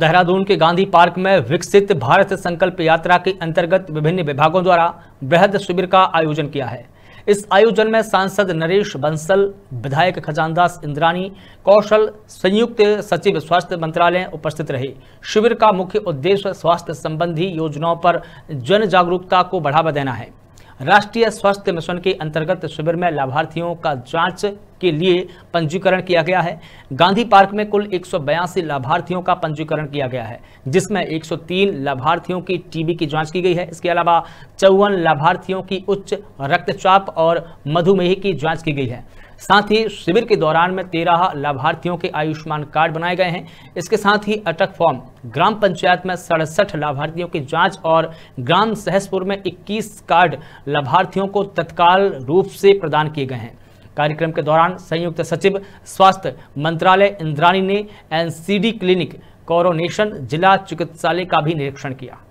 देहरादून के गांधी पार्क में विकसित भारत संकल्प यात्रा के अंतर्गत विभिन्न विभागों द्वारा बृहद शिविर का आयोजन किया है इस आयोजन में सांसद नरेश बंसल विधायक खजानदास इंद्रानी कौशल संयुक्त सचिव स्वास्थ्य मंत्रालय उपस्थित रहे शिविर का मुख्य उद्देश्य स्वास्थ्य संबंधी योजनाओं पर जन जागरूकता को बढ़ावा देना है राष्ट्रीय स्वास्थ्य मिशन के अंतर्गत शिविर में लाभार्थियों का जांच के लिए पंजीकरण किया गया है गांधी पार्क में कुल एक लाभार्थियों का पंजीकरण किया गया है जिसमें 103 लाभार्थियों की टीबी की जांच की गई है इसके अलावा चौवन लाभार्थियों की उच्च रक्तचाप और मधुमेह की जांच की गई है साथ ही शिविर के दौरान में तेरह लाभार्थियों के आयुष्मान कार्ड बनाए गए हैं इसके साथ ही अटक फॉर्म ग्राम पंचायत में सड़सठ लाभार्थियों की जांच और ग्राम सहसपुर में 21 कार्ड लाभार्थियों को तत्काल रूप से प्रदान किए गए हैं कार्यक्रम के दौरान संयुक्त सचिव स्वास्थ्य मंत्रालय इंद्राणी ने एनसीडी क्लिनिक कोरोनेशन जिला चिकित्सालय का भी निरीक्षण किया